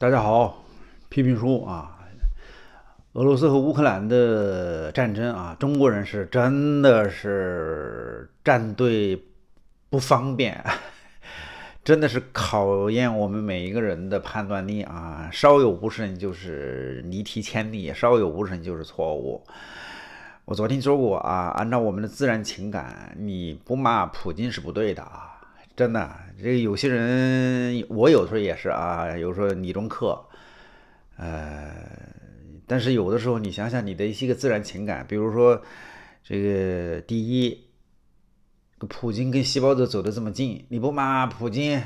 大家好，批评书啊，俄罗斯和乌克兰的战争啊，中国人是真的是站队不方便，真的是考验我们每一个人的判断力啊，稍有不慎就是离题千里，稍有不慎就是错误。我昨天说过啊，按照我们的自然情感，你不骂普京是不对的啊。真的，这个有些人，我有时候也是啊，有时候你中客，呃，但是有的时候你想想你的一些个自然情感，比如说这个第一，普京跟西包勒走的这么近，你不骂普京，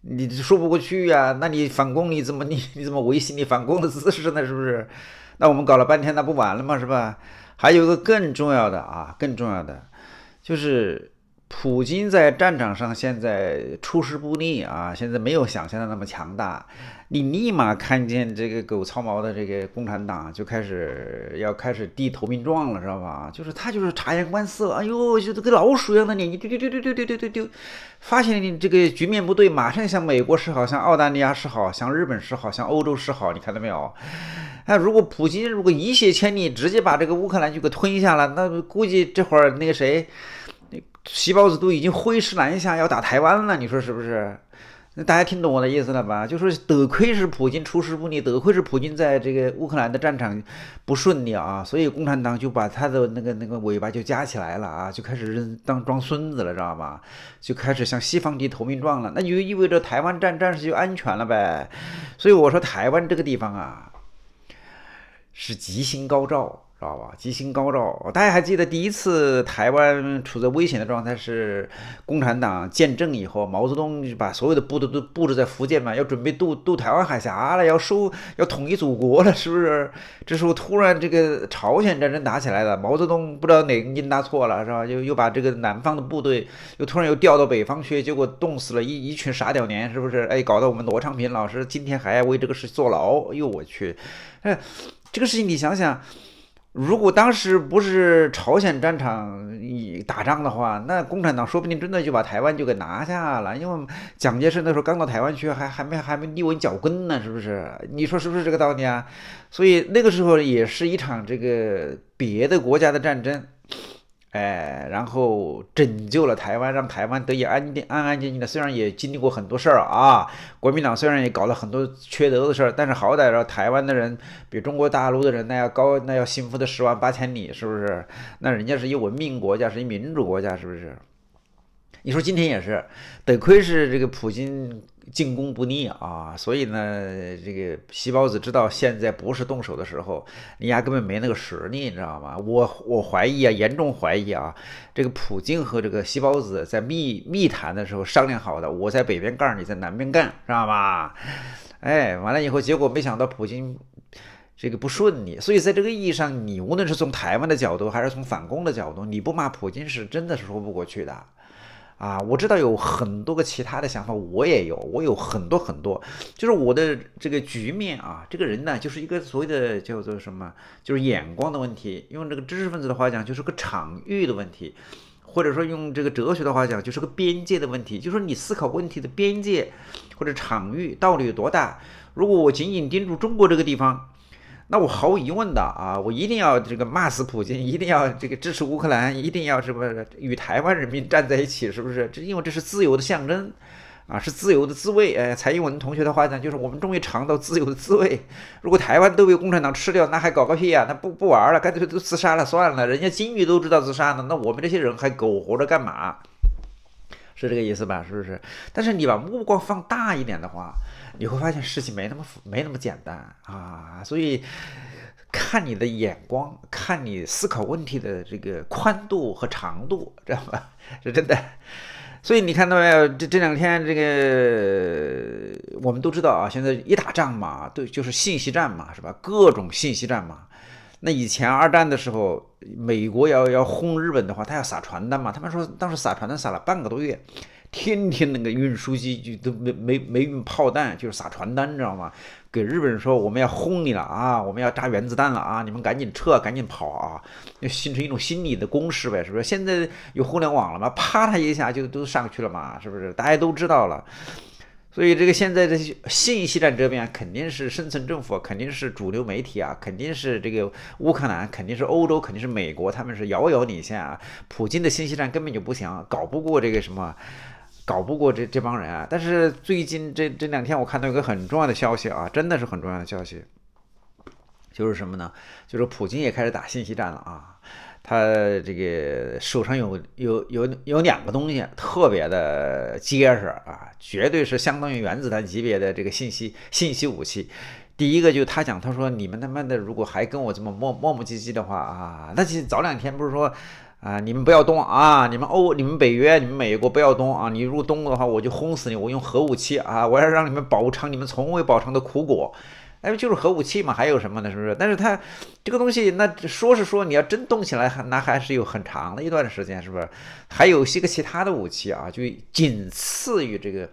你说不过去呀？那你反攻你怎么你你怎么维系你反攻的姿势呢？是不是？那我们搞了半天，那不完了吗？是吧？还有一个更重要的啊，更重要的就是。普京在战场上现在出师不利啊，现在没有想象的那么强大。你立马看见这个狗操毛的这个共产党就开始要开始递投名状了，知道吧？就是他就是察言观色，哎呦，就跟老鼠一样的脸，你丢丢丢丢丢丢丢丢，发现你这个局面不对，马上向美国示好，向澳大利亚示好，向日本示好，向欧洲示好，你看到没有？哎，如果普京如果一泻千里，直接把这个乌克兰就给吞下了，那估计这会儿那个谁？西包子都已经挥师南下要打台湾了，你说是不是？那大家听懂我的意思了吧？就说得亏是普京出师不利，得亏是普京在这个乌克兰的战场不顺利啊，所以共产党就把他的那个那个尾巴就夹起来了啊，就开始当装孙子了，知道吧？就开始向西方递投名状了，那就意味着台湾战战事就安全了呗。所以我说台湾这个地方啊，是吉星高照。知道吧？吉星高照。大家还记得第一次台湾处在危险的状态是共产党建政以后，毛泽东把所有的部队都布置在福建嘛？要准备渡渡台湾海峡了，要收要统一祖国了，是不是？这时候突然这个朝鲜战争打起来了，毛泽东不知道哪个筋搭错了，是吧？就又把这个南方的部队又突然又调到北方去，结果冻死了一一群傻屌年，是不是？哎，搞得我们罗昌平老师今天还要为这个事坐牢。哎呦我去！哎，这个事情你想想。如果当时不是朝鲜战场一打仗的话，那共产党说不定真的就把台湾就给拿下了，因为蒋介石那时候刚到台湾去，还还没还没立稳脚跟呢，是不是？你说是不是这个道理啊？所以那个时候也是一场这个别的国家的战争。哎，然后拯救了台湾，让台湾得以安定、安安静静的。虽然也经历过很多事儿啊，国民党虽然也搞了很多缺德的事儿，但是好歹让台湾的人比中国大陆的人那要高，那要幸福的十万八千里，是不是？那人家是一文明国家，是一民主国家，是不是？你说今天也是，得亏是这个普京。进攻不力啊，所以呢，这个西包子知道现在不是动手的时候，人家根本没那个实力，你知道吗？我我怀疑啊，严重怀疑啊，这个普京和这个西包子在密密谈的时候商量好的，我在北边干，你在南边干，知道吧？哎，完了以后，结果没想到普京这个不顺利，所以在这个意义上，你无论是从台湾的角度，还是从反攻的角度，你不骂普京是真的是说不过去的。啊，我知道有很多个其他的想法，我也有，我有很多很多，就是我的这个局面啊，这个人呢，就是一个所谓的叫做什么，就是眼光的问题，用这个知识分子的话讲，就是个场域的问题，或者说用这个哲学的话讲，就是个边界的问题，就说你思考问题的边界或者场域到底有多大？如果我仅仅盯住中国这个地方。那我毫无疑问的啊，我一定要这个骂死普京，一定要这个支持乌克兰，一定要什么与台湾人民站在一起，是不是？这因为这是自由的象征，啊，是自由的滋味。哎，蔡英文同学的话讲，就是我们终于尝到自由的滋味。如果台湾都被共产党吃掉，那还搞个屁啊？那不不玩了，干脆都自杀了算了。人家金鱼都知道自杀了，那我们这些人还苟活着干嘛？是这个意思吧？是不是？但是你把目光放大一点的话，你会发现事情没那么没那么简单啊！所以看你的眼光，看你思考问题的这个宽度和长度，知道吧？是真的。所以你看到没有？这这两天这个我们都知道啊，现在一打仗嘛，对，就是信息战嘛，是吧？各种信息战嘛。那以前二战的时候，美国要要轰日本的话，他要撒传单嘛。他们说当时撒传单撒了半个多月，天天那个运输机就都没没没运炮弹，就是撒传单，你知道吗？给日本人说我们要轰你了啊，我们要炸原子弹了啊，你们赶紧撤，赶紧跑啊！就形成一种心理的攻势呗，是不是？现在有互联网了嘛，啪他一下就都上去了嘛，是不是？大家都知道了。所以这个现在这些信息战这边肯定是生存政府，肯定是主流媒体啊，肯定是这个乌克兰，肯定是欧洲，肯定是美国，他们是遥遥领先啊。普京的信息战根本就不行，搞不过这个什么，搞不过这这帮人啊。但是最近这这两天我看到一个很重要的消息啊，真的是很重要的消息，就是什么呢？就是普京也开始打信息战了啊。他这个手上有有有有两个东西特别的结实啊，绝对是相当于原子弹级别的这个信息信息武器。第一个就他讲，他说你们他妈的如果还跟我这么磨磨磨唧唧的话啊，那就早两天不是说啊，你们不要动啊，你们欧你们北约你们美国不要动啊，你如果动的话，我就轰死你，我用核武器啊，我要让你们饱尝你们从未饱尝的苦果。哎，不就是核武器嘛？还有什么呢？是不是？但是它这个东西，那说是说，你要真动起来，那还是有很长的一段时间，是不是？还有些个其他的武器啊，就仅次于这个。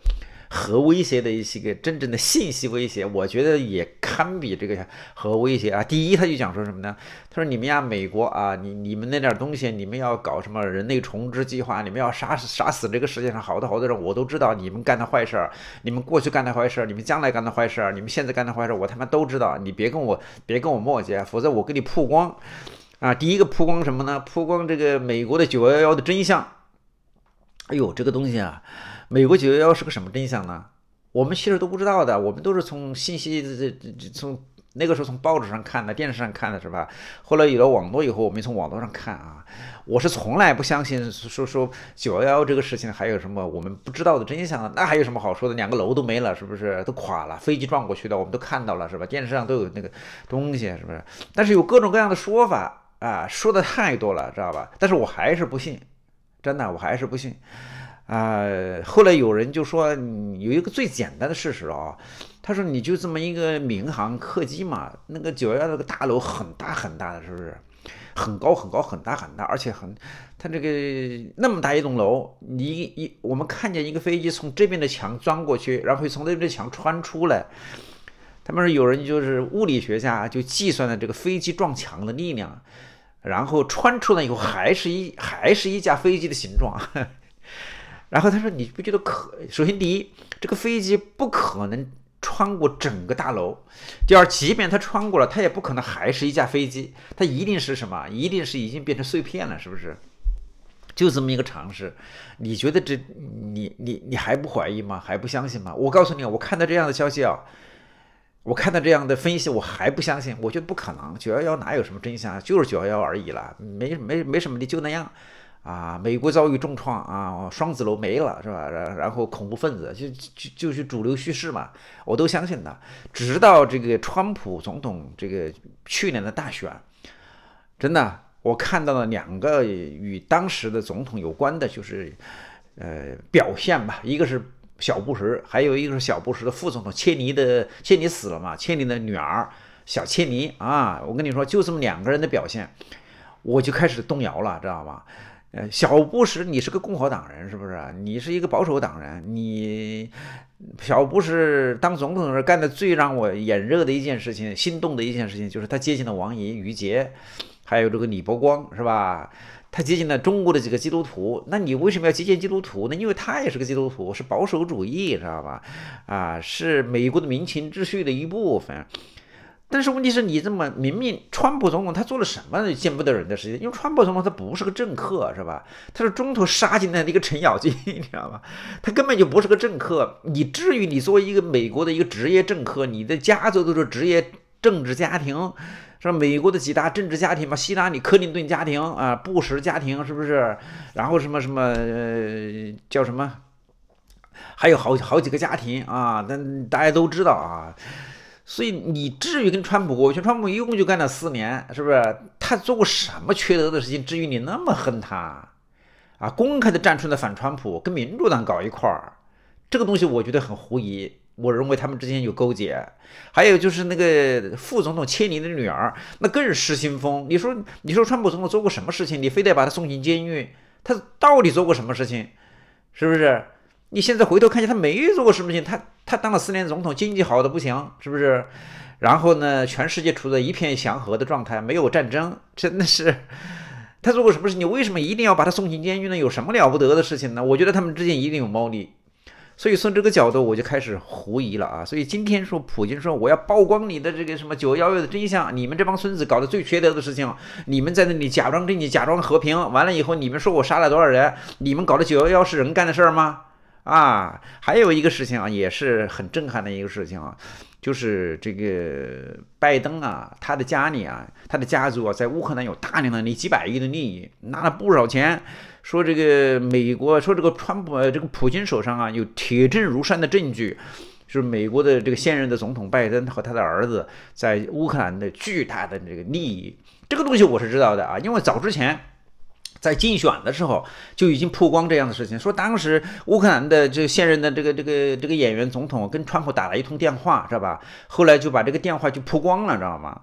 核威胁的一些个真正的信息威胁，我觉得也堪比这个核威胁啊。第一，他就讲说什么呢？他说：“你们呀，美国啊，你你们那点东西，你们要搞什么人类重置计划？你们要杀死杀死这个世界上好多好多人，我都知道你们干的坏事儿，你们过去干的坏事儿，你们将来干的坏事儿，你们现在干的坏事儿，我他妈都知道。你别跟我别跟我磨叽，否则我给你曝光啊！第一个曝光什么呢？曝光这个美国的九幺幺的真相。哎呦，这个东西啊。”美国九幺幺是个什么真相呢？我们其实都不知道的，我们都是从信息这这从那个时候从报纸上看的，电视上看的，是吧？后来有了网络以后，我们从网络上看啊。我是从来不相信说说九幺幺这个事情还有什么我们不知道的真相那还有什么好说的？两个楼都没了，是不是都垮了？飞机撞过去的，我们都看到了，是吧？电视上都有那个东西，是不是？但是有各种各样的说法啊，说的太多了，知道吧？但是我还是不信，真的，我还是不信。呃，后来有人就说有一个最简单的事实啊，他说你就这么一个民航客机嘛，那个九幺幺那个大楼很大很大的，是不是？很高很高很大很大，而且很，它这个那么大一栋楼，你一我们看见一个飞机从这边的墙钻过去，然后从那边的墙穿出来，他们说有人就是物理学家就计算了这个飞机撞墙的力量，然后穿出来以后还是一还是一架飞机的形状。然后他说：“你不觉得可？首先，第一，这个飞机不可能穿过整个大楼；第二，即便它穿过了，它也不可能还是一架飞机，它一定是什么？一定是已经变成碎片了，是不是？就这么一个常识，你觉得这你你你还不怀疑吗？还不相信吗？我告诉你，我看到这样的消息啊，我看到这样的分析，我还不相信，我觉得不可能。九幺幺哪有什么真相啊？就是九幺幺而已了，没没没什么的，就那样。”啊，美国遭遇重创啊，双子楼没了是吧？然然后恐怖分子就就就是主流叙事嘛，我都相信的。直到这个川普总统这个去年的大选，真的我看到了两个与当时的总统有关的就是呃表现吧，一个是小布什，还有一个是小布什的副总统切尼的切尼死了嘛，切尼的女儿小切尼啊，我跟你说就这么两个人的表现，我就开始动摇了，知道吗？小布什，你是个共和党人是不是？你是一个保守党人。你小布什当总统时候干的最让我眼热的一件事情、心动的一件事情，就是他接近了王毅、于杰，还有这个李伯光，是吧？他接近了中国的几个基督徒。那你为什么要接近基督徒呢？因为他也是个基督徒，是保守主义，知道吧？啊，是美国的民情秩序的一部分。但是问题是你这么明明，川普总统他做了什么见不得人的事情？因为川普总统他不是个政客，是吧？他是中途杀进来的一个程咬金，你知道吗？他根本就不是个政客。你至于你作为一个美国的一个职业政客，你的家族都是职业政治家庭，是吧？美国的几大政治家庭嘛，希拉里、克林顿家庭啊，布什家庭是不是？然后什么什么叫什么，还有好好几个家庭啊，那大家都知道啊。所以你至于跟川普？过，去？川普一共就干了四年，是不是？他做过什么缺德的事情？至于你那么恨他，啊，公开的站出来反川普，跟民主党搞一块儿，这个东西我觉得很狐疑。我认为他们之间有勾结。还有就是那个副总统千尼的女儿，那更是失心疯。你说，你说川普总统做过什么事情？你非得把他送进监狱？他到底做过什么事情？是不是？你现在回头看见他没做过什么事情？他。他当了四年总统，经济好的不行，是不是？然后呢，全世界处在一片祥和的状态，没有战争，真的是。他做过什么事？你为什么一定要把他送进监狱呢？有什么了不得的事情呢？我觉得他们之间一定有猫腻，所以从这个角度我就开始狐疑了啊。所以今天说普京说我要曝光你的这个什么九幺幺的真相，你们这帮孙子搞的最缺德的事情，你们在那里假装正义，假装和平，完了以后你们说我杀了多少人？你们搞的九幺幺是人干的事儿吗？啊，还有一个事情啊，也是很震撼的一个事情啊，就是这个拜登啊，他的家里啊，他的家族啊，在乌克兰有大量的那几百亿的利益，拿了不少钱。说这个美国，说这个川普，这个普京手上啊，有铁证如山的证据，是美国的这个现任的总统拜登和他的儿子在乌克兰的巨大的这个利益。这个东西我是知道的啊，因为早之前。在竞选的时候就已经曝光这样的事情，说当时乌克兰的这现任的这个这个这个演员总统跟川普打了一通电话，知道吧？后来就把这个电话就曝光了，知道吗？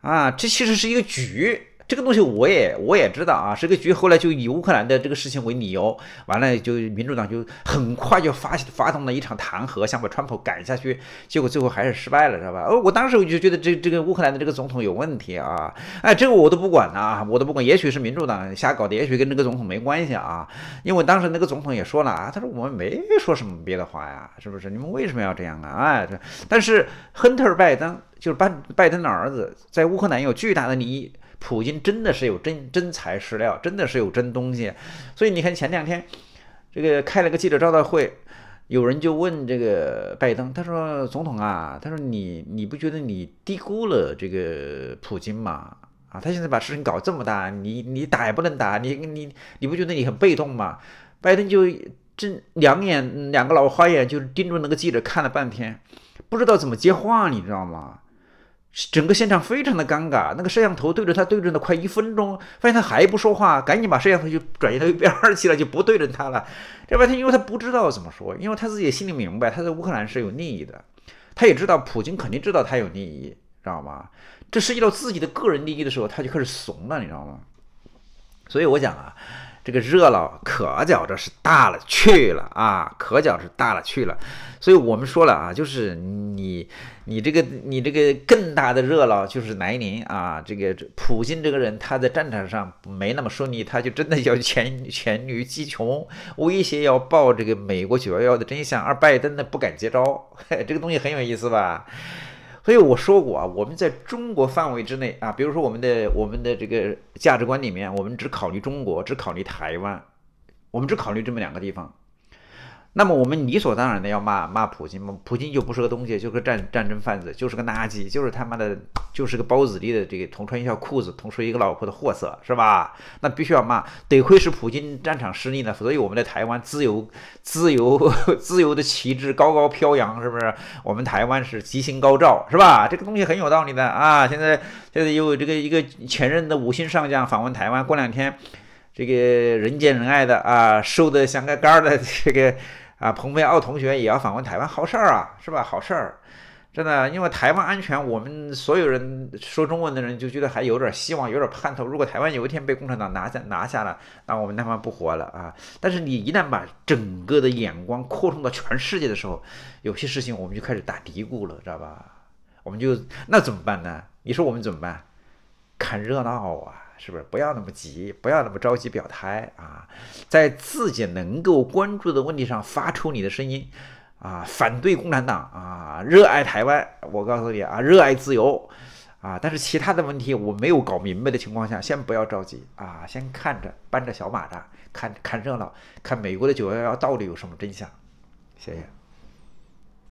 啊，这其实是一个局。这个东西我也我也知道啊，是个局。后来就以乌克兰的这个事情为理由，完了就民主党就很快就发发动了一场弹劾，想把川普赶下去，结果最后还是失败了，知道吧？哦，我当时我就觉得这这个乌克兰的这个总统有问题啊！哎，这个我都不管了啊，我都不管。也许是民主党瞎搞的，也许跟那个总统没关系啊。因为当时那个总统也说了啊，他说我们没说什么别的话呀，是不是？你们为什么要这样啊？哎，但是亨特拜登就是拜拜登的儿子，在乌克兰有巨大的利益。普京真的是有真真材实料，真的是有真东西，所以你看前两天，这个开了个记者招待会，有人就问这个拜登，他说：“总统啊，他说你你不觉得你低估了这个普京嘛？啊，他现在把事情搞这么大，你你打也不能打，你你你不觉得你很被动吗？”拜登就睁两眼两个老花眼，就盯着那个记者看了半天，不知道怎么接话，你知道吗？整个现场非常的尴尬，那个摄像头对着他对着了快一分钟，发现他还不说话，赶紧把摄像头就转移到一边去了，就不对着他了。这边他因为他不知道怎么说，因为他自己心里明白他在乌克兰是有利益的，他也知道普京肯定知道他有利益，知道吗？这涉及到自己的个人利益的时候，他就开始怂了，你知道吗？所以我讲啊。这个热闹可觉着是大了去了啊，可觉是大了去了。所以我们说了啊，就是你你这个你这个更大的热闹就是来临啊。这个普京这个人他在战场上没那么顺利，他就真的要黔黔驴技穷，威胁要爆这个美国九幺幺的真相，而拜登呢不敢接招，这个东西很有意思吧。所以我说过啊，我们在中国范围之内啊，比如说我们的我们的这个价值观里面，我们只考虑中国，只考虑台湾，我们只考虑这么两个地方。那么我们理所当然的要骂骂普京嘛？普京就不是个东西，就是个战战争贩子，就是个垃圾，就是他妈的，就是个包子里的这个同穿一条裤子、同睡一个老婆的货色，是吧？那必须要骂，得亏是普京战场失利了，所以我们的台湾自由、自由、自由的旗帜高高飘扬，是不是？我们台湾是吉星高照，是吧？这个东西很有道理的啊！现在现在又这个一个前任的五星上将访问台湾，过两天。这个人见人爱的啊，瘦的像个杆儿的这个啊，彭飞奥同学也要访问台湾，好事儿啊，是吧？好事儿，真的，因为台湾安全，我们所有人说中文的人就觉得还有点希望，有点盼头。如果台湾有一天被共产党拿下拿下了，那我们他妈不活了啊！但是你一旦把整个的眼光扩充到全世界的时候，有些事情我们就开始打嘀咕了，知道吧？我们就那怎么办呢？你说我们怎么办？看热闹啊！是不是不要那么急，不要那么着急表态啊？在自己能够关注的问题上发出你的声音啊！反对共产党啊，热爱台湾，我告诉你啊，热爱自由啊！但是其他的问题我没有搞明白的情况下，先不要着急啊，先看着，搬着小马扎，看看热闹，看美国的九幺幺到底有什么真相？谢谢。